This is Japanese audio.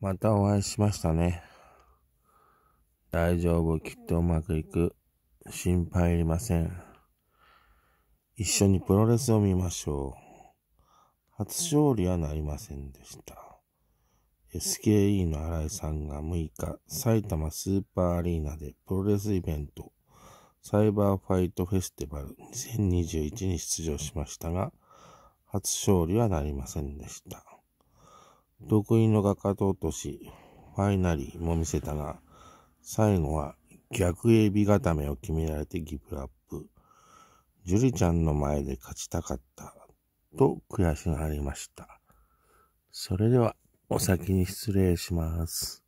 またお会いしましたね。大丈夫、きっとうまくいく。心配いりません。一緒にプロレスを見ましょう。初勝利はなりませんでした。SKE の新井さんが6日、埼玉スーパーアリーナでプロレスイベント、サイバーファイトフェスティバル2021に出場しましたが、初勝利はなりませんでした。得意の画家と落とし、ファイナリーも見せたが、最後は逆エビ固めを決められてギブアップ。ジュリちゃんの前で勝ちたかった。と悔しがりました。それでは、お先に失礼します。